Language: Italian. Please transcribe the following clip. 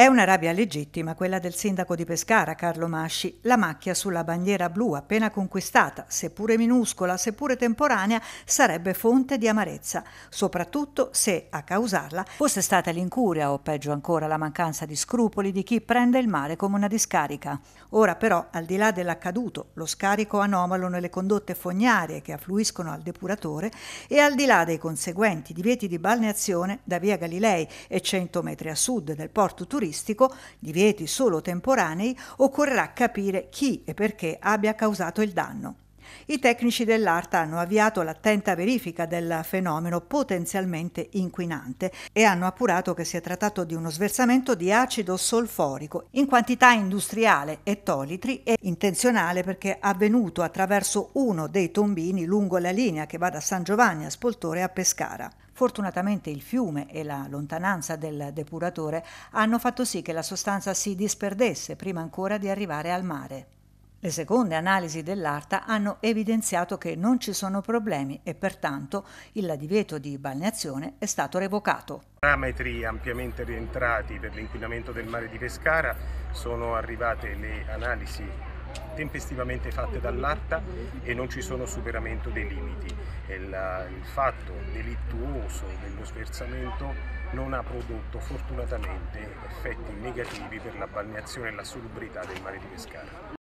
È una rabbia legittima quella del sindaco di Pescara, Carlo Masci. La macchia sulla bandiera blu appena conquistata, seppure minuscola, seppure temporanea, sarebbe fonte di amarezza, soprattutto se a causarla fosse stata l'incuria o peggio ancora la mancanza di scrupoli di chi prende il mare come una discarica. Ora però, al di là dell'accaduto, lo scarico anomalo nelle condotte fognarie che affluiscono al depuratore e al di là dei conseguenti divieti di balneazione da via Galilei e 100 metri a sud del porto turistico, turistico, divieti solo temporanei, occorrerà capire chi e perché abbia causato il danno. I tecnici dell'ARTA hanno avviato l'attenta verifica del fenomeno potenzialmente inquinante e hanno appurato che si è trattato di uno sversamento di acido solforico in quantità industriale e tolitri e intenzionale perché avvenuto attraverso uno dei tombini lungo la linea che va da San Giovanni a Spoltore a Pescara. Fortunatamente il fiume e la lontananza del depuratore hanno fatto sì che la sostanza si disperdesse prima ancora di arrivare al mare. Le seconde analisi dell'ARTA hanno evidenziato che non ci sono problemi e pertanto il divieto di balneazione è stato revocato. Parametri ampiamente rientrati per l'inquinamento del mare di Pescara sono arrivate le analisi tempestivamente fatte dall'ARTA e non ci sono superamento dei limiti. Il, il fatto delittuoso dello sversamento non ha prodotto fortunatamente effetti negativi per la balneazione e la salubrità del mare di Pescara.